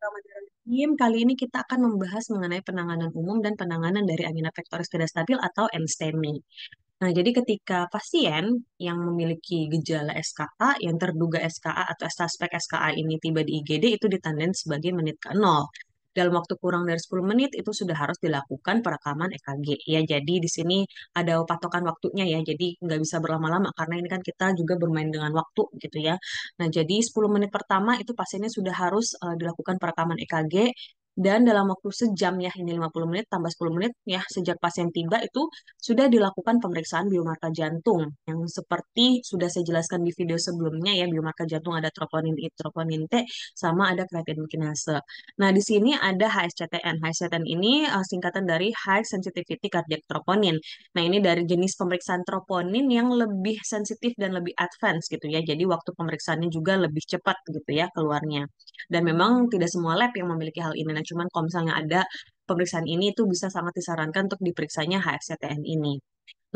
Bismillahirrahmanirrahim. Kali ini kita akan membahas mengenai penanganan umum dan penanganan dari angina pectoris tidak stabil atau NSTEMI. Nah, jadi ketika pasien yang memiliki gejala SKA, yang terduga SKA atau suspek SKA ini tiba di IGD, itu ditandai sebagai menit ke nol dalam waktu kurang dari 10 menit itu sudah harus dilakukan perekaman EKG ya jadi di sini ada patokan waktunya ya jadi nggak bisa berlama-lama karena ini kan kita juga bermain dengan waktu gitu ya nah jadi 10 menit pertama itu pasiennya sudah harus uh, dilakukan perekaman EKG dan dalam waktu sejam ya ini 50 menit tambah 10 menit ya sejak pasien tiba itu sudah dilakukan pemeriksaan biomarker jantung yang seperti sudah saya jelaskan di video sebelumnya ya biomarker jantung ada troponin I, troponin T sama ada kreatin kinase. Nah, di sini ada HSCTN. HSCTN ini uh, singkatan dari high sensitivity cardiac troponin. Nah, ini dari jenis pemeriksaan troponin yang lebih sensitif dan lebih advance gitu ya. Jadi waktu pemeriksaannya juga lebih cepat gitu ya keluarnya. Dan memang tidak semua lab yang memiliki hal ini nah, Nah, cuman kalau misalnya ada pemeriksaan ini itu bisa sangat disarankan untuk diperiksanya HFCTN ini.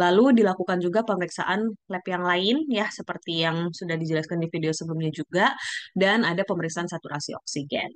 Lalu dilakukan juga pemeriksaan lab yang lain ya seperti yang sudah dijelaskan di video sebelumnya juga dan ada pemeriksaan saturasi oksigen.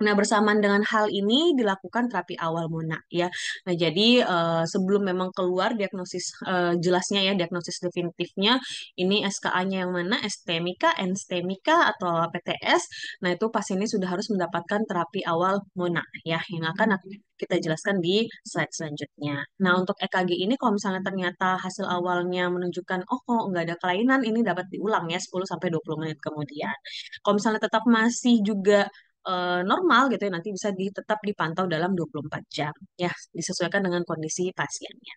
Nah, bersamaan dengan hal ini dilakukan terapi awal Mona ya. Nah, jadi uh, sebelum memang keluar diagnosis uh, jelasnya ya, diagnosis definitifnya ini SKA-nya yang mana, STMIKA, NSTMIKA atau PTS. Nah, itu pasien ini sudah harus mendapatkan terapi awal Mona ya yang akan hmm. kita jelaskan di slide selanjutnya. Nah, untuk EKG ini kalau misalnya ternyata hasil awalnya menunjukkan oh kok nggak ada kelainan, ini dapat diulang ya 10 sampai 20 menit kemudian. Kalau misalnya tetap masih juga Eh, normal gitu ya nanti bisa tetap dipantau dalam 24 jam ya disesuaikan dengan kondisi pasiennya.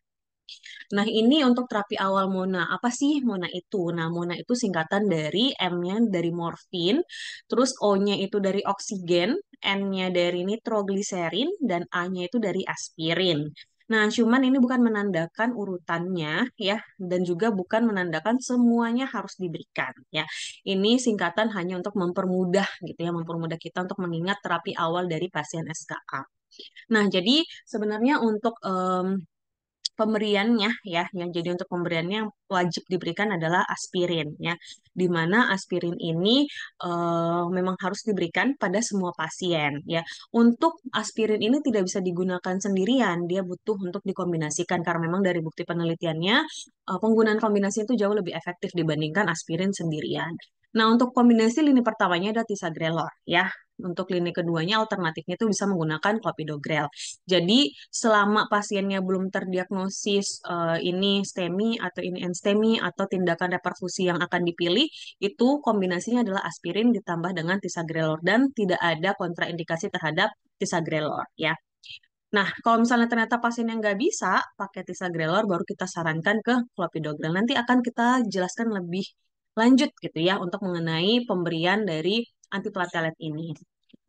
Nah, ini untuk terapi awal Mona. Apa sih Mona itu? Nah, Mona itu singkatan dari M-nya dari morfin, terus O-nya itu dari oksigen, N-nya dari nitroglycerin, dan A-nya itu dari aspirin. Nah, cuman ini bukan menandakan urutannya ya dan juga bukan menandakan semuanya harus diberikan ya. Ini singkatan hanya untuk mempermudah gitu ya, mempermudah kita untuk mengingat terapi awal dari pasien SKA. Nah, jadi sebenarnya untuk um, pemberiannya ya yang jadi untuk pemberiannya yang wajib diberikan adalah aspirin ya di mana aspirin ini uh, memang harus diberikan pada semua pasien ya untuk aspirin ini tidak bisa digunakan sendirian dia butuh untuk dikombinasikan karena memang dari bukti penelitiannya uh, penggunaan kombinasi itu jauh lebih efektif dibandingkan aspirin sendirian Nah, untuk kombinasi lini pertamanya ada tisagrelor ya. Untuk lini keduanya alternatifnya itu bisa menggunakan clopidogrel. Jadi, selama pasiennya belum terdiagnosis uh, ini STEMI atau ini NSTEMI atau tindakan reperfusi yang akan dipilih, itu kombinasinya adalah aspirin ditambah dengan tisagrelor dan tidak ada kontraindikasi terhadap tisagrelor ya. Nah, kalau misalnya ternyata pasien yang nggak bisa pakai tisagrelor, baru kita sarankan ke clopidogrel. Nanti akan kita jelaskan lebih lanjut gitu ya untuk mengenai pemberian dari antiplatelet ini.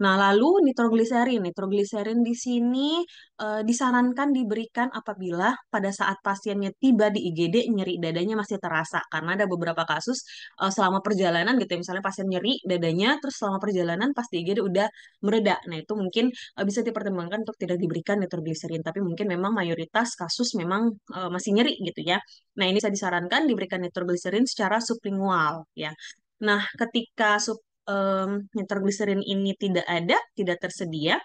Nah, lalu nitrogliserin. Nitrogliserin di sini e, disarankan diberikan apabila pada saat pasiennya tiba di IGD nyeri dadanya masih terasa karena ada beberapa kasus e, selama perjalanan gitu ya. misalnya pasien nyeri dadanya terus selama perjalanan pas di IGD udah mereda. Nah, itu mungkin e, bisa dipertimbangkan untuk tidak diberikan nitrogliserin, tapi mungkin memang mayoritas kasus memang e, masih nyeri gitu ya. Nah, ini saya disarankan diberikan nitrogliserin secara sublingual ya. Nah, ketika sub um, nitroglycerin ini tidak ada, tidak tersedia,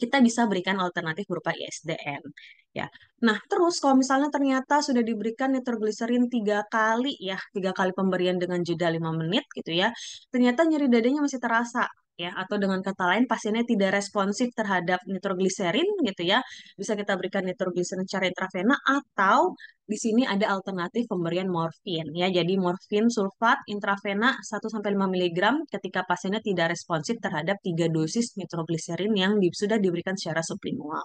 kita bisa berikan alternatif berupa ISDN. Ya. Nah, terus kalau misalnya ternyata sudah diberikan nitroglycerin tiga kali ya, tiga kali pemberian dengan jeda lima menit gitu ya, ternyata nyeri dadanya masih terasa ya atau dengan kata lain pasiennya tidak responsif terhadap nitroglycerin gitu ya bisa kita berikan nitroglycerin secara intravena atau di sini ada alternatif pemberian morfin ya jadi morfin sulfat intravena 1 sampai 5 mg ketika pasiennya tidak responsif terhadap tiga dosis nitroglycerin yang sudah diberikan secara sublingual.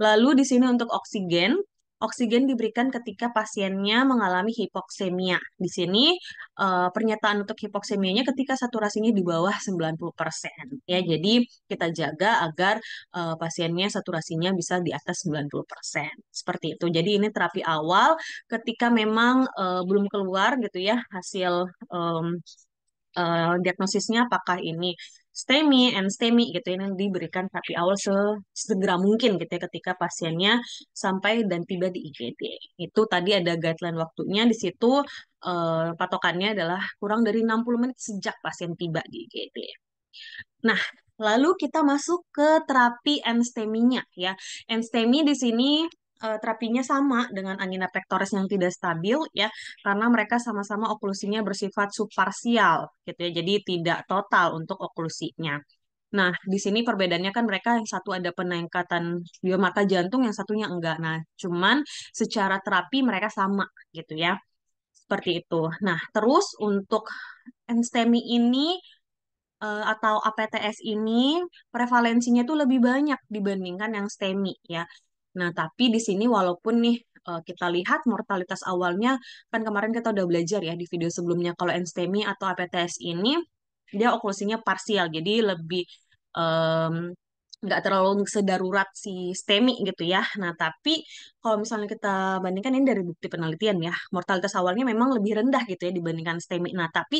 Lalu di sini untuk oksigen oksigen diberikan ketika pasiennya mengalami hipoksemia. Di sini uh, pernyataan untuk hipoksemianya ketika saturasinya di bawah 90%. Ya, jadi kita jaga agar uh, pasiennya saturasinya bisa di atas 90%. Seperti itu. Jadi ini terapi awal ketika memang uh, belum keluar gitu ya hasil um, uh, diagnosisnya apakah ini STEMI and STEMI gitu yang diberikan terapi awal se segera mungkin gitu ya ketika pasiennya sampai dan tiba di IGD. Itu tadi ada guideline waktunya di situ eh, patokannya adalah kurang dari 60 menit sejak pasien tiba di IGD. Nah, lalu kita masuk ke terapi NSTEMI-nya ya. NSTEMI di sini uh, terapinya sama dengan angina pectoris yang tidak stabil ya karena mereka sama-sama oklusinya bersifat subparsial gitu ya jadi tidak total untuk oklusinya. Nah, di sini perbedaannya kan mereka yang satu ada peningkatan biomata jantung, yang satunya enggak. Nah, cuman secara terapi mereka sama gitu ya. Seperti itu. Nah, terus untuk enstemi ini eh, atau APTS ini prevalensinya itu lebih banyak dibandingkan yang STEMI ya. Nah, tapi di sini walaupun nih eh, kita lihat mortalitas awalnya kan kemarin kita udah belajar ya di video sebelumnya kalau NSTEMI atau APTS ini dia oklusinya parsial jadi lebih um, nggak terlalu sedarurat si STEMI gitu ya. Nah, tapi kalau misalnya kita bandingkan ini dari bukti penelitian ya, mortalitas awalnya memang lebih rendah gitu ya dibandingkan STEMI. Nah, tapi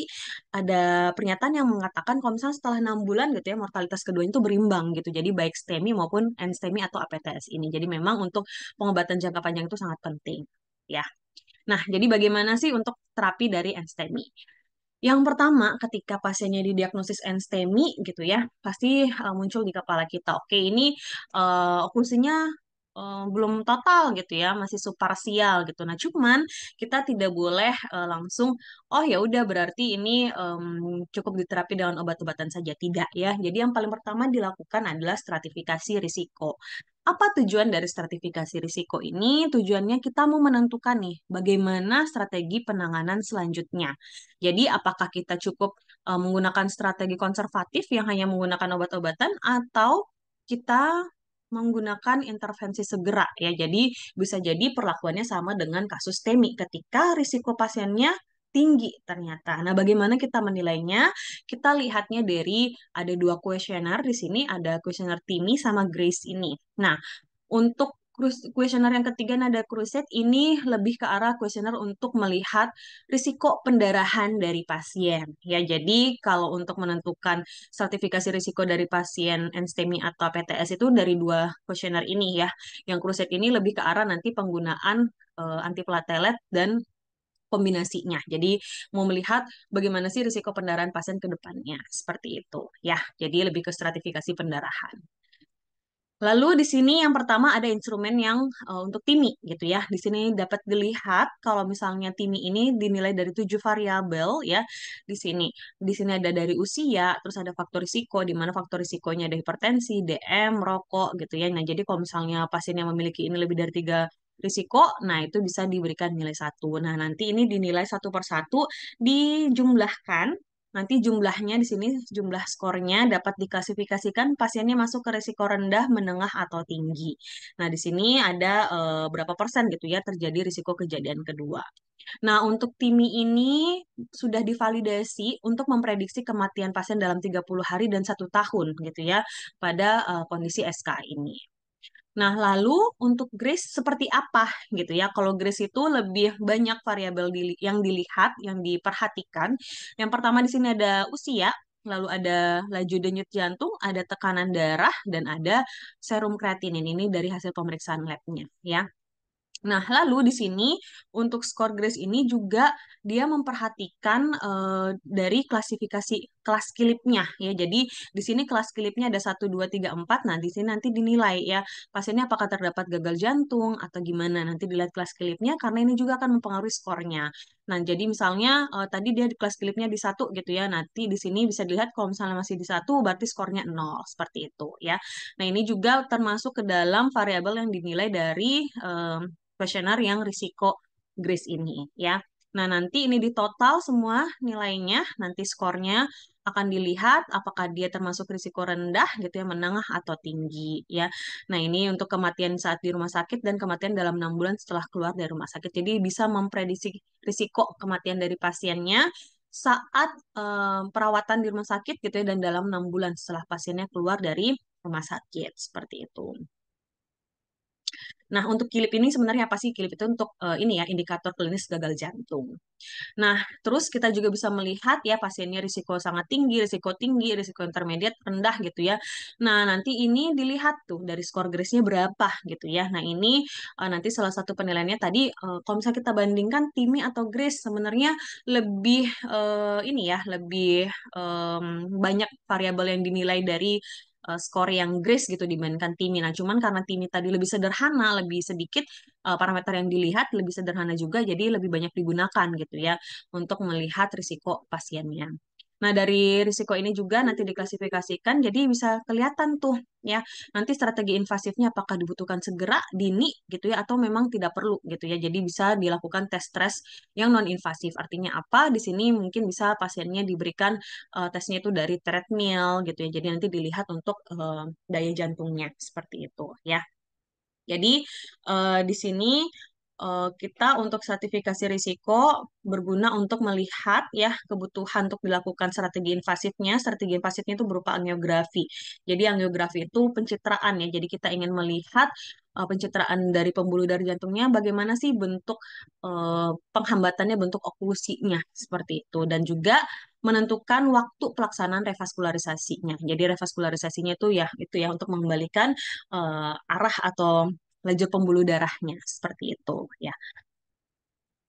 ada pernyataan yang mengatakan kalau misalnya setelah enam bulan gitu ya, mortalitas keduanya itu berimbang gitu. Jadi baik STEMI maupun NSTEMI atau APTS ini. Jadi memang untuk pengobatan jangka panjang itu sangat penting ya. Nah, jadi bagaimana sih untuk terapi dari NSTEMI? Yang pertama, ketika pasiennya didiagnosis enstemi gitu ya, pasti uh, muncul di kepala kita, oke ini uh, uh, belum total gitu ya, masih suparsial gitu. Nah, cuman kita tidak boleh uh, langsung oh ya udah berarti ini um, cukup diterapi dengan obat-obatan saja tidak ya. Jadi yang paling pertama dilakukan adalah stratifikasi risiko apa tujuan dari stratifikasi risiko ini? Tujuannya kita mau menentukan nih bagaimana strategi penanganan selanjutnya. Jadi apakah kita cukup uh, menggunakan strategi konservatif yang hanya menggunakan obat-obatan atau kita menggunakan intervensi segera ya. Jadi bisa jadi perlakuannya sama dengan kasus TEMI ketika risiko pasiennya tinggi ternyata. Nah, bagaimana kita menilainya? Kita lihatnya dari ada dua kuesioner di sini, ada kuesioner Timmy sama Grace ini. Nah, untuk kuesioner yang ketiga nada kruset ini lebih ke arah kuesioner untuk melihat risiko pendarahan dari pasien ya jadi kalau untuk menentukan sertifikasi risiko dari pasien NSTEMI atau PTS itu dari dua kuesioner ini ya yang kruset ini lebih ke arah nanti penggunaan uh, dan kombinasinya. Jadi mau melihat bagaimana sih risiko pendarahan pasien ke depannya, seperti itu ya. Jadi lebih ke stratifikasi pendarahan. Lalu di sini yang pertama ada instrumen yang uh, untuk TIMI gitu ya. Di sini dapat dilihat kalau misalnya TIMI ini dinilai dari tujuh variabel ya di sini. Di sini ada dari usia, terus ada faktor risiko di mana faktor risikonya ada hipertensi, DM, rokok gitu ya. Nah, jadi kalau misalnya pasien yang memiliki ini lebih dari tiga risiko, nah itu bisa diberikan nilai satu. Nah nanti ini dinilai satu per satu dijumlahkan Nanti jumlahnya di sini jumlah skornya dapat diklasifikasikan pasiennya masuk ke risiko rendah, menengah atau tinggi. Nah, di sini ada e, berapa persen gitu ya terjadi risiko kejadian kedua. Nah, untuk TIMI ini sudah divalidasi untuk memprediksi kematian pasien dalam 30 hari dan satu tahun gitu ya pada e, kondisi SK ini. Nah, lalu untuk Grace seperti apa gitu ya? Kalau Grace itu lebih banyak variabel dili yang dilihat, yang diperhatikan. Yang pertama di sini ada usia, lalu ada laju denyut jantung, ada tekanan darah, dan ada serum kreatinin. Ini dari hasil pemeriksaan labnya ya. Nah, lalu di sini untuk skor grace ini juga dia memperhatikan uh, dari klasifikasi kelas kilipnya ya. Jadi di sini kelas kilipnya ada 1 2 3 4. Nah, di sini nanti dinilai ya pasiennya apakah terdapat gagal jantung atau gimana. Nanti dilihat kelas kilipnya karena ini juga akan mempengaruhi skornya. Nah, jadi misalnya uh, tadi dia di kelas kilipnya di satu gitu ya. Nanti di sini bisa dilihat kalau misalnya masih di satu berarti skornya nol seperti itu ya. Nah, ini juga termasuk ke dalam variabel yang dinilai dari um, kuesioner yang risiko GRIS ini ya. Nah, nanti ini di total semua nilainya, nanti skornya akan dilihat apakah dia termasuk risiko rendah gitu ya, menengah atau tinggi ya. Nah, ini untuk kematian saat di rumah sakit dan kematian dalam enam bulan setelah keluar dari rumah sakit. Jadi bisa memprediksi risiko kematian dari pasiennya saat um, perawatan di rumah sakit gitu ya dan dalam enam bulan setelah pasiennya keluar dari rumah sakit seperti itu. Nah, untuk KILIP ini sebenarnya apa sih? KILIP itu untuk uh, ini ya, indikator klinis gagal jantung. Nah, terus kita juga bisa melihat ya pasiennya risiko sangat tinggi, risiko tinggi, risiko intermediate rendah gitu ya. Nah, nanti ini dilihat tuh dari skor Grace nya berapa gitu ya. Nah, ini uh, nanti salah satu penilaiannya tadi uh, kalau misalnya kita bandingkan TIMI atau Grace sebenarnya lebih uh, ini ya, lebih um, banyak variabel yang dinilai dari uh, skor yang Grace gitu dibandingkan Timi. Nah, cuman karena Timi tadi lebih sederhana, lebih sedikit uh, parameter yang dilihat, lebih sederhana juga, jadi lebih banyak digunakan gitu ya untuk melihat risiko pasiennya. Nah, dari risiko ini juga nanti diklasifikasikan jadi bisa kelihatan tuh ya. Nanti strategi invasifnya apakah dibutuhkan segera, dini gitu ya atau memang tidak perlu gitu ya. Jadi bisa dilakukan tes stres yang non invasif. Artinya apa? Di sini mungkin bisa pasiennya diberikan uh, tesnya itu dari treadmill gitu ya. Jadi nanti dilihat untuk uh, daya jantungnya seperti itu ya. Jadi uh, di sini Eh, kita untuk sertifikasi risiko berguna untuk melihat ya kebutuhan untuk dilakukan strategi invasifnya. Strategi invasifnya itu berupa angiografi. Jadi angiografi itu pencitraan ya. Jadi kita ingin melihat uh, pencitraan dari pembuluh darah jantungnya bagaimana sih bentuk uh, penghambatannya, bentuk oklusinya seperti itu dan juga menentukan waktu pelaksanaan revaskularisasinya. Jadi revaskularisasinya itu ya itu ya untuk mengembalikan uh, arah atau laju pembuluh darahnya seperti itu ya.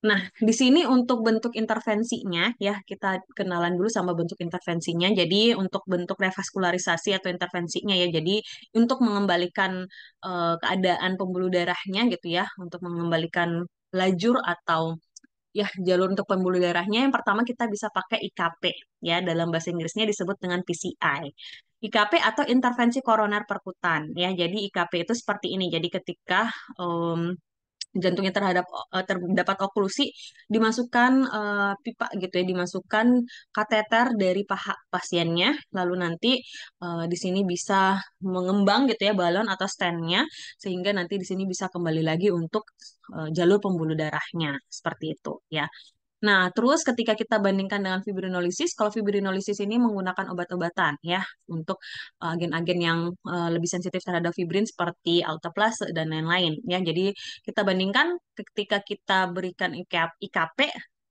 Nah, di sini untuk bentuk intervensinya ya, kita kenalan dulu sama bentuk intervensinya. Jadi untuk bentuk revaskularisasi atau intervensinya ya, jadi untuk mengembalikan uh, keadaan pembuluh darahnya gitu ya, untuk mengembalikan lajur atau ya jalur untuk pembuluh darahnya yang pertama kita bisa pakai IKP ya dalam bahasa Inggrisnya disebut dengan PCI. IKP atau intervensi koroner perkutan ya. Jadi IKP itu seperti ini. Jadi ketika um, jantungnya terhadap eh, terdapat oklusi dimasukkan uh, pipa gitu ya dimasukkan kateter dari paha pasiennya lalu nanti uh, di sini bisa mengembang gitu ya balon atau stennya sehingga nanti di sini bisa kembali lagi untuk uh, jalur pembuluh darahnya seperti itu ya Nah, terus ketika kita bandingkan dengan fibrinolisis, kalau fibrinolisis ini menggunakan obat-obatan ya untuk eh, agen-agen yang uh, lebih sensitif terhadap fibrin seperti alteplase dan lain-lain ya. Jadi kita bandingkan ketika kita berikan IKP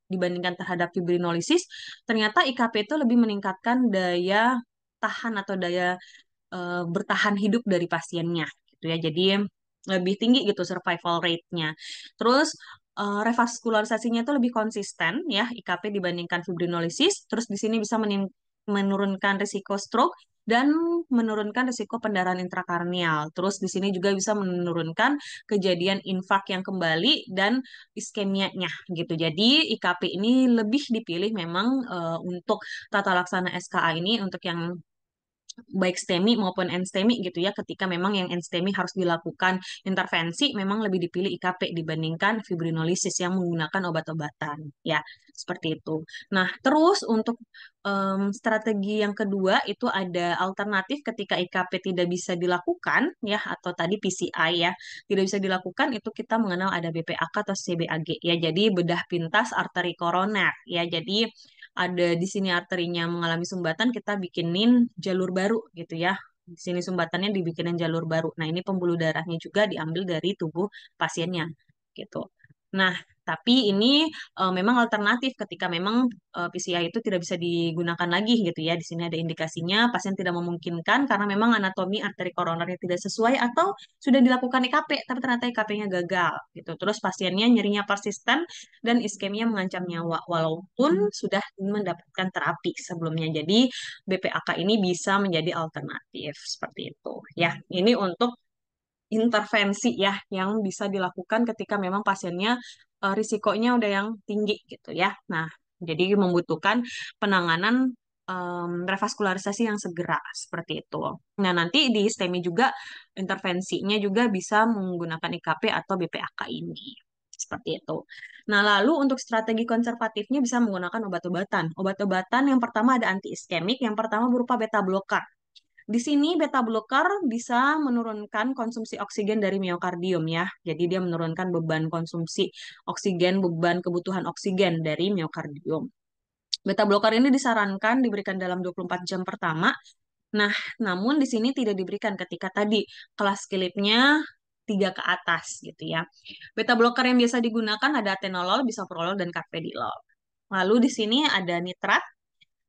dibandingkan terhadap fibrinolisis, ternyata IKP itu lebih meningkatkan daya tahan atau daya uh, bertahan hidup dari pasiennya gitu ya. Jadi lebih tinggi gitu survival rate-nya. Terus uh, eh, revaskularisasinya itu lebih konsisten ya IKP dibandingkan fibrinolisis. Terus di sini bisa menurunkan risiko stroke dan menurunkan risiko pendarahan intrakarnial. Terus di sini juga bisa menurunkan kejadian infak yang kembali dan iskemianya gitu. Jadi IKP ini lebih dipilih memang uh, untuk tata laksana SKA ini untuk yang baik STEMI maupun NSTEMI gitu ya ketika memang yang NSTEMI harus dilakukan intervensi memang lebih dipilih IKP dibandingkan fibrinolisis yang menggunakan obat-obatan ya seperti itu. Nah, terus untuk um, strategi yang kedua itu ada alternatif ketika IKP tidak bisa dilakukan ya atau tadi PCI ya tidak bisa dilakukan itu kita mengenal ada BPAK atau CBAG ya jadi bedah pintas arteri koroner ya jadi ada di sini arterinya mengalami sumbatan, kita bikinin jalur baru gitu ya. Di sini sumbatannya dibikinin jalur baru. Nah, ini pembuluh darahnya juga diambil dari tubuh pasiennya gitu. Nah, tapi ini uh, memang alternatif ketika memang uh, eh, PCI itu tidak bisa digunakan lagi gitu ya. Di sini ada indikasinya pasien tidak memungkinkan karena memang anatomi arteri koronernya tidak sesuai atau sudah dilakukan EKP tapi ternyata EKP-nya gagal gitu. Terus pasiennya nyerinya persisten dan iskemia mengancam nyawa walaupun sudah mendapatkan terapi sebelumnya. Jadi BPAK ini bisa menjadi alternatif seperti itu ya. Ini untuk intervensi ya yang bisa dilakukan ketika memang pasiennya uh, risikonya udah yang tinggi gitu ya. Nah, jadi membutuhkan penanganan um, revaskularisasi yang segera seperti itu. Nah, nanti di STEMI juga intervensinya juga bisa menggunakan IKP atau BPAK ini. Seperti itu. Nah, lalu untuk strategi konservatifnya bisa menggunakan obat-obatan. Obat-obatan yang pertama ada anti-iskemik, yang pertama berupa beta blocker. Di sini beta blocker bisa menurunkan konsumsi oksigen dari miokardium ya. Jadi dia menurunkan beban konsumsi oksigen, beban kebutuhan oksigen dari miokardium. Beta blocker ini disarankan diberikan dalam 24 jam pertama. Nah, namun di sini tidak diberikan ketika tadi kelas kilipnya tiga ke atas gitu ya. Beta blocker yang biasa digunakan ada atenolol, bisoprolol, dan carvedilol. Lalu di sini ada nitrat,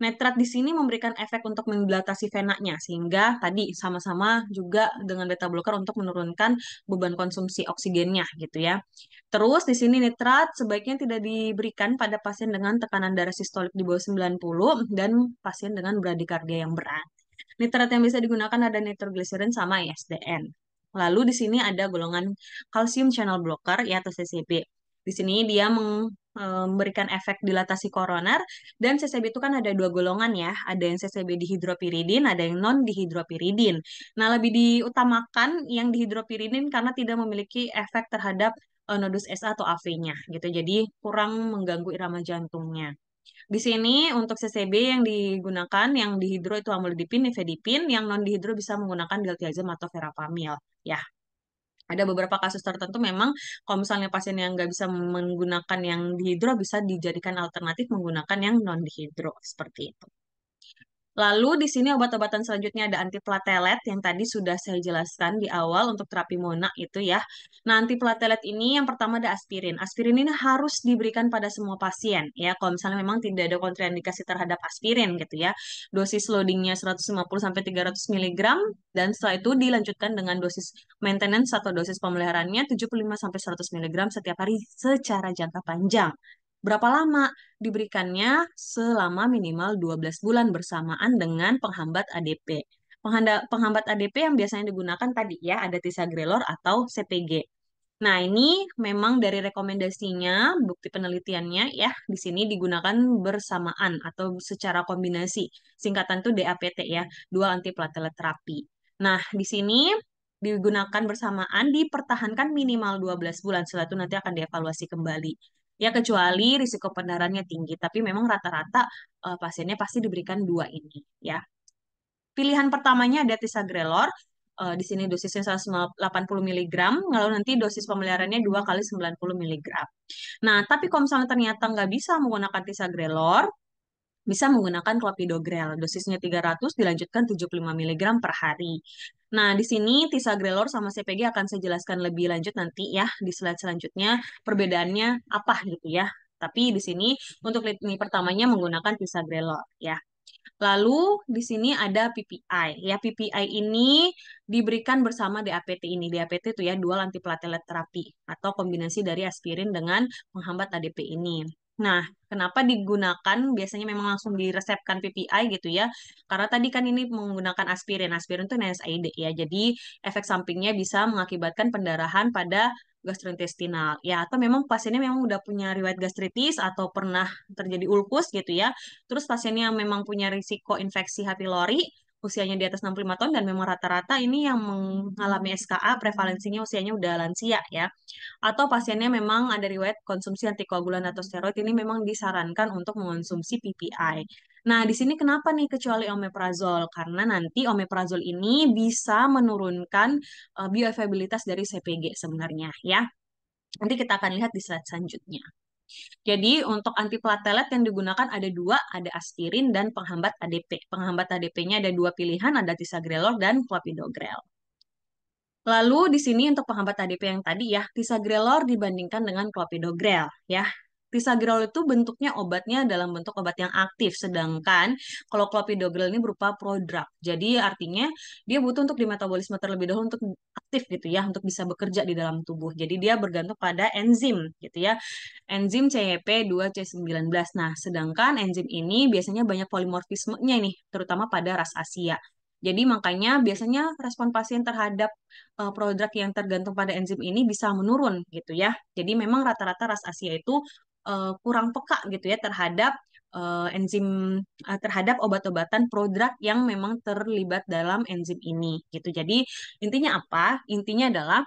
Netrat di sini memberikan efek untuk mendilatasi venanya sehingga tadi sama-sama juga dengan beta blocker untuk menurunkan beban konsumsi oksigennya gitu ya. Terus di sini nitrat sebaiknya tidak diberikan pada pasien dengan tekanan darah sistolik di bawah 90 dan pasien dengan bradikardia yang berat. Nitrat yang bisa digunakan ada nitroglycerin sama ISDN. Ya, Lalu di sini ada golongan kalsium channel blocker yaitu CCB. Di sini dia eh, memberikan efek dilatasi koroner dan CCB itu kan ada dua golongan ya, ada yang CCB dihidropiridin, ada yang non dihidropiridin. Nah, lebih diutamakan yang dihidropiridin karena tidak memiliki efek terhadap eh, nodus SA atau AV-nya gitu. Jadi kurang mengganggu irama jantungnya. Di sini untuk CCB yang digunakan yang dihidro itu amlodipin, nifedipin, yang non dihidro bisa menggunakan diltiazem atau verapamil ya ada beberapa kasus tertentu memang kalau misalnya pasien yang nggak bisa menggunakan yang dihidro bisa dijadikan alternatif menggunakan yang non dihidro seperti itu. Lalu di sini obat-obatan selanjutnya ada antiplatelet yang tadi sudah saya jelaskan di awal untuk terapi mona itu ya. Nah, antiplatelet ini yang pertama ada aspirin. Aspirin ini harus diberikan pada semua pasien ya. Kalau misalnya memang tidak ada kontraindikasi terhadap aspirin gitu ya. Dosis loadingnya 150 sampai 300 mg dan setelah itu dilanjutkan dengan dosis maintenance atau dosis pemeliharaannya 75 sampai 100 mg setiap hari secara jangka panjang berapa lama diberikannya selama minimal 12 bulan bersamaan dengan penghambat ADP. Penghanda, penghambat ADP yang biasanya digunakan tadi ya ada tisagrelor atau CPG. Nah, ini memang dari rekomendasinya, bukti penelitiannya ya, di sini digunakan bersamaan atau secara kombinasi. Singkatan itu DAPT ya, dua antiplatelet terapi. Nah, di sini digunakan bersamaan dipertahankan minimal 12 bulan, setelah itu nanti akan dievaluasi kembali ya kecuali risiko pendarannya tinggi tapi memang rata-rata uh, pasiennya pasti diberikan dua ini ya pilihan pertamanya ada tisagrelor uh, di sini dosisnya 180 mg lalu nanti dosis pemeliharannya dua kali 90 mg nah tapi kalau misalnya ternyata nggak bisa menggunakan tisagrelor bisa menggunakan clopidogrel. Dosisnya 300 dilanjutkan 75 mg per hari. Nah, di sini tisagrelor sama CPG akan saya jelaskan lebih lanjut nanti ya di slide selanjutnya perbedaannya apa gitu ya. Tapi di sini untuk ini pertamanya menggunakan tisagrelor ya. Lalu di sini ada PPI. Ya, PPI ini diberikan bersama DAPT ini. DAPT itu ya dual antiplatelet terapi atau kombinasi dari aspirin dengan menghambat ADP ini. Nah, kenapa digunakan biasanya memang langsung diresepkan PPI gitu ya? Karena tadi kan ini menggunakan aspirin. Aspirin itu NSAID ya. Jadi efek sampingnya bisa mengakibatkan pendarahan pada gastrointestinal. Ya, atau memang pasiennya memang udah punya riwayat gastritis atau pernah terjadi ulkus gitu ya. Terus pasiennya memang punya risiko infeksi H. pylori, usianya di atas 65 tahun dan memang rata-rata ini yang mengalami hmm. SKA prevalensinya usianya udah lansia ya. Atau pasiennya memang ada riwayat konsumsi antikoagulan atau steroid ini memang disarankan untuk mengonsumsi PPI. Nah, di sini kenapa nih kecuali omeprazol? Karena nanti omeprazol ini bisa menurunkan bioavailability eh, bioavailabilitas dari CPG sebenarnya ya. Nanti kita akan lihat di slide selanjutnya. Jadi untuk antiplatelet yang digunakan ada dua, ada aspirin dan penghambat ADP. Penghambat ADP-nya ada dua pilihan, ada tisagrelor dan clopidogrel. Lalu di sini untuk penghambat ADP yang tadi ya, tisagrelor dibandingkan dengan clopidogrel ya. Tisagrol itu bentuknya obatnya dalam bentuk obat yang aktif, sedangkan kalau clopidogrel ini berupa prodrug. Jadi artinya dia butuh untuk dimetabolisme terlebih dahulu untuk aktif gitu ya, untuk bisa bekerja di dalam tubuh. Jadi dia bergantung pada enzim gitu ya, enzim CYP2C19. Nah, sedangkan enzim ini biasanya banyak polimorfismenya nih, terutama pada ras Asia. Jadi makanya biasanya respon pasien terhadap uh, eh, produk yang tergantung pada enzim ini bisa menurun gitu ya. Jadi memang rata-rata ras Asia itu uh, kurang peka gitu ya terhadap uh, enzim uh, terhadap obat-obatan prodrug yang memang terlibat dalam enzim ini gitu. Jadi intinya apa? Intinya adalah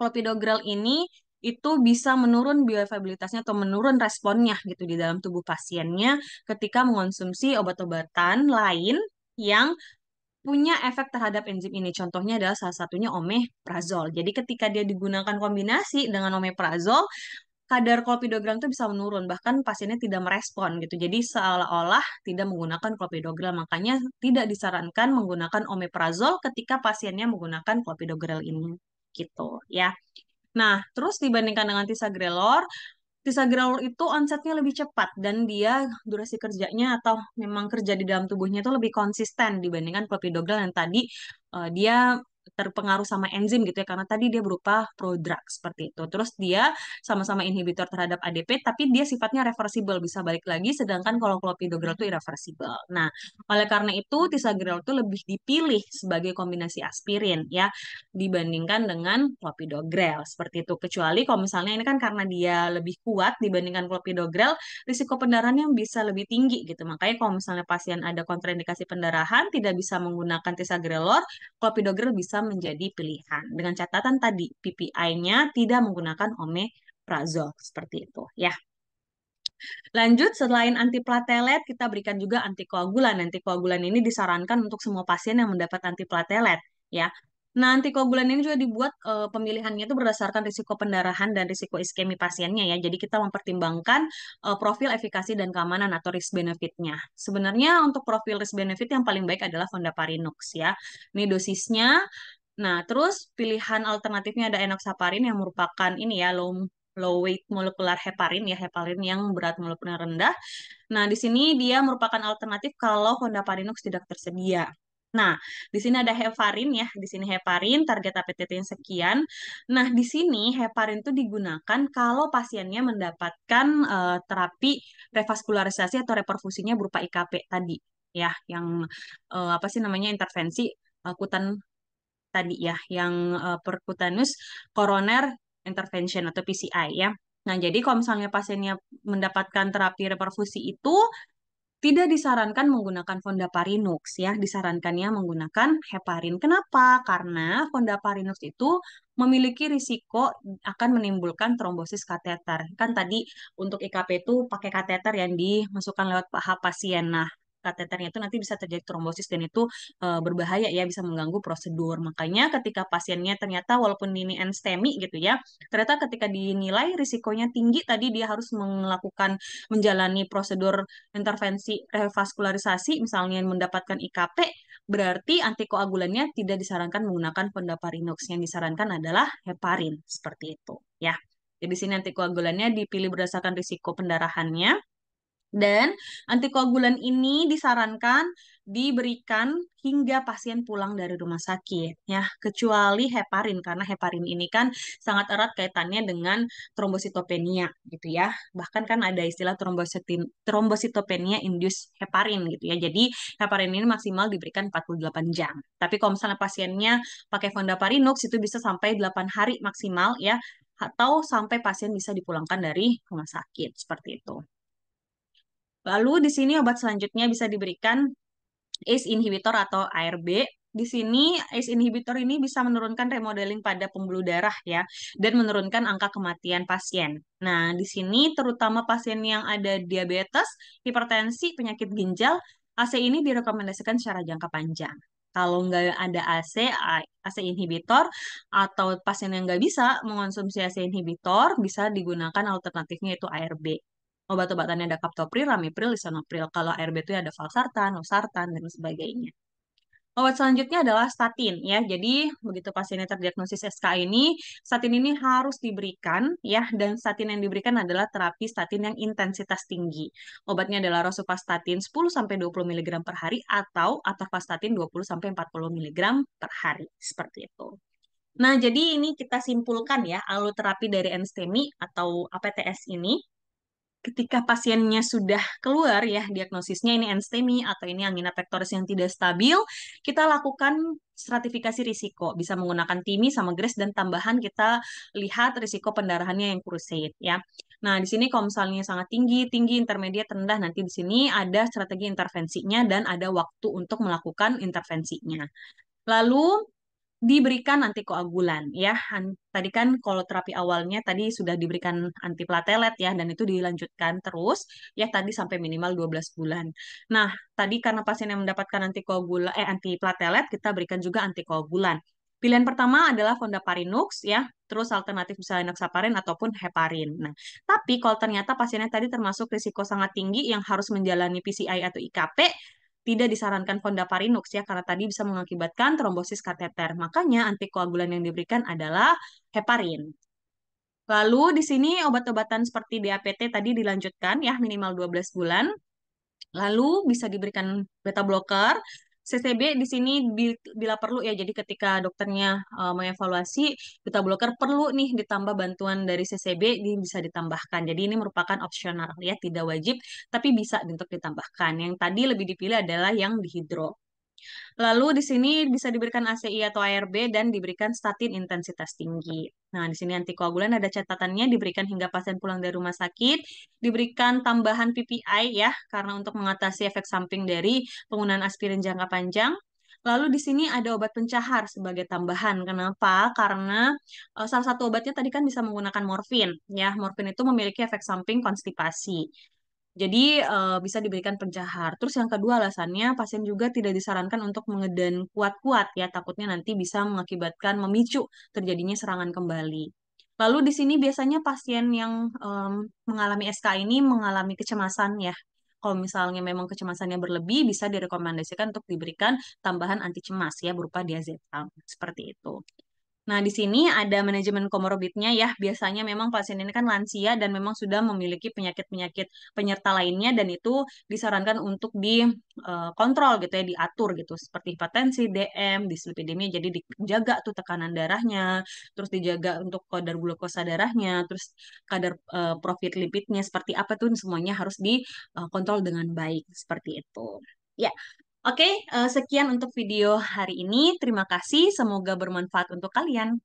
clopidogrel ini itu bisa menurun bioavailabilitasnya atau menurun responnya gitu di dalam tubuh pasiennya ketika mengonsumsi obat-obatan lain yang punya efek terhadap enzim ini. Contohnya adalah salah satunya omeprazol. Jadi ketika dia digunakan kombinasi dengan omeprazol, kadar klopidogrel itu bisa menurun bahkan pasiennya tidak merespon gitu. Jadi seolah-olah tidak menggunakan klopidogrel makanya tidak disarankan menggunakan omeprazol ketika pasiennya menggunakan klopidogrel ini gitu ya. Nah, terus dibandingkan dengan tisagrelor, tisagrelor itu onsetnya lebih cepat dan dia durasi kerjanya atau memang kerja di dalam tubuhnya itu lebih konsisten dibandingkan clopidogrel yang tadi uh, dia terpengaruh sama enzim gitu ya karena tadi dia berupa prodrug seperti itu. Terus dia sama-sama inhibitor terhadap ADP tapi dia sifatnya reversible bisa balik lagi sedangkan kalau clopidogrel itu irreversible. Nah, oleh karena itu tisagrel itu lebih dipilih sebagai kombinasi aspirin ya dibandingkan dengan clopidogrel seperti itu. Kecuali kalau misalnya ini kan karena dia lebih kuat dibandingkan clopidogrel, risiko pendarahan bisa lebih tinggi gitu. Makanya kalau misalnya pasien ada kontraindikasi pendarahan tidak bisa menggunakan tisagrelor, clopidogrel bisa menjadi pilihan. Dengan catatan tadi, PPI-nya tidak menggunakan omeprazol, seperti itu ya. Lanjut, selain antiplatelet, kita berikan juga antikoagulan. Antikoagulan ini disarankan untuk semua pasien yang mendapat antiplatelet. Ya, Nah, antikoagulan ini juga dibuat e, pemilihannya itu berdasarkan risiko pendarahan dan risiko iskemi pasiennya ya. Jadi kita mempertimbangkan e, profil efikasi dan keamanan atau risk benefitnya. Sebenarnya untuk profil risk benefit yang paling baik adalah Fondaparinux ya. Ini dosisnya. Nah, terus pilihan alternatifnya ada enoxaparin yang merupakan ini ya low low weight molecular heparin ya heparin yang berat molekulnya rendah. Nah, di sini dia merupakan alternatif kalau Fondaparinux tidak tersedia. Nah, di sini ada heparin ya. Di sini heparin, target APTT yang sekian. Nah, di sini heparin itu digunakan kalau pasiennya mendapatkan uh, terapi revaskularisasi atau reperfusinya berupa IKP tadi ya, yang uh, apa sih namanya intervensi uh, kutan tadi ya, yang uh, eh, perkutanus koroner intervention atau PCI ya. Nah, jadi kalau misalnya pasiennya mendapatkan terapi reperfusi itu, tidak disarankan menggunakan Fondaparinux ya, disarankannya menggunakan heparin. Kenapa? Karena Fondaparinux itu memiliki risiko akan menimbulkan trombosis kateter. Kan tadi untuk IKP itu pakai kateter yang dimasukkan lewat paha pasien. Nah, kateternya itu nanti bisa terjadi trombosis dan itu e, berbahaya ya bisa mengganggu prosedur. Makanya ketika pasiennya ternyata walaupun ini enstemi gitu ya, ternyata ketika dinilai risikonya tinggi tadi dia harus melakukan menjalani prosedur intervensi revaskularisasi misalnya mendapatkan IKP berarti antikoagulannya tidak disarankan menggunakan pendaparinox yang disarankan adalah heparin seperti itu ya. Jadi sini antikoagulannya dipilih berdasarkan risiko pendarahannya dan antikoagulan ini disarankan diberikan hingga pasien pulang dari rumah sakit ya, kecuali heparin karena heparin ini kan sangat erat kaitannya dengan trombositopenia gitu ya. Bahkan kan ada istilah trombositin trombositopenia induced heparin gitu ya. Jadi heparin ini maksimal diberikan 48 jam. Tapi kalau misalnya pasiennya pakai fondaparinux itu bisa sampai 8 hari maksimal ya atau sampai pasien bisa dipulangkan dari rumah sakit seperti itu. Lalu di sini obat selanjutnya bisa diberikan ACE inhibitor atau ARB. Di sini ACE inhibitor ini bisa menurunkan remodeling pada pembuluh darah ya dan menurunkan angka kematian pasien. Nah, di sini terutama pasien yang ada diabetes, hipertensi, penyakit ginjal, AC ini direkomendasikan secara jangka panjang. Kalau nggak ada AC, AC inhibitor, atau pasien yang nggak bisa mengonsumsi AC inhibitor, bisa digunakan alternatifnya itu ARB obat-obatannya ada captopril, ramipril, lisinopril. Kalau ARB itu ya ada valsartan, losartan, dan sebagainya. Obat selanjutnya adalah statin ya. Jadi begitu pasiennya terdiagnosis SK ini, statin ini harus diberikan ya dan statin yang diberikan adalah terapi statin yang intensitas tinggi. Obatnya adalah rosuvastatin 10 sampai 20 mg per hari atau atorvastatin 20 sampai 40 mg per hari seperti itu. Nah, jadi ini kita simpulkan ya alur terapi dari NSTEMI atau APTS ini ketika pasiennya sudah keluar ya diagnosisnya ini enstemi atau ini angina pectoris yang tidak stabil, kita lakukan stratifikasi risiko bisa menggunakan TIMI sama grace dan tambahan kita lihat risiko pendarahannya yang crusade ya. Nah, di sini kalau misalnya sangat tinggi, tinggi, intermediate, rendah, nanti di sini ada strategi intervensinya dan ada waktu untuk melakukan intervensinya. Lalu diberikan antikoagulan ya. Tadi kan kalau terapi awalnya tadi sudah diberikan antiplatelet ya dan itu dilanjutkan terus ya tadi sampai minimal 12 bulan. Nah, tadi karena pasien yang mendapatkan antikoagulan eh antiplatelet kita berikan juga antikoagulan. Pilihan pertama adalah Fondaparinux ya, terus alternatif misalnya enoxaparin ataupun heparin. Nah, tapi kalau ternyata pasiennya tadi termasuk risiko sangat tinggi yang harus menjalani PCI atau IKP, tidak disarankan fondaparinux ya karena tadi bisa mengakibatkan trombosis kateter. Makanya antikoagulan yang diberikan adalah heparin. Lalu di sini obat-obatan seperti DAPT tadi dilanjutkan ya minimal 12 bulan. Lalu bisa diberikan beta blocker CCB di sini bila perlu ya. Jadi ketika dokternya uh, mengevaluasi, kita blocker perlu nih ditambah bantuan dari CCB ini bisa ditambahkan. Jadi ini merupakan opsional ya, tidak wajib tapi bisa untuk ditambahkan. Yang tadi lebih dipilih adalah yang dihidro. Lalu di sini bisa diberikan ACI atau ARB dan diberikan statin intensitas tinggi. Nah, di sini antikoagulan ada catatannya diberikan hingga pasien pulang dari rumah sakit, diberikan tambahan PPI ya karena untuk mengatasi efek samping dari penggunaan aspirin jangka panjang. Lalu di sini ada obat pencahar sebagai tambahan. Kenapa? Karena uh, salah satu obatnya tadi kan bisa menggunakan morfin, ya. Morfin itu memiliki efek samping konstipasi. Jadi uh, bisa diberikan pencahar. Terus yang kedua alasannya pasien juga tidak disarankan untuk mengedan kuat-kuat ya takutnya nanti bisa mengakibatkan memicu terjadinya serangan kembali. Lalu di sini biasanya pasien yang um, mengalami SK ini mengalami kecemasan ya. Kalau misalnya memang kecemasannya berlebih, bisa direkomendasikan untuk diberikan tambahan anti cemas ya berupa diazepam seperti itu. Nah, di sini ada manajemen komorbidnya ya. Biasanya memang pasien ini kan lansia dan memang sudah memiliki penyakit-penyakit penyerta lainnya dan itu disarankan untuk dikontrol eh, gitu ya, diatur gitu. Seperti hipertensi, DM, dislipidemia jadi dijaga tuh tekanan darahnya, terus dijaga untuk kadar glukosa darahnya, terus kadar uh, profit lipidnya seperti apa tuh semuanya harus dikontrol eh, dengan baik seperti itu. Ya, Oke, eh, sekian untuk video hari ini. Terima kasih, semoga bermanfaat untuk kalian.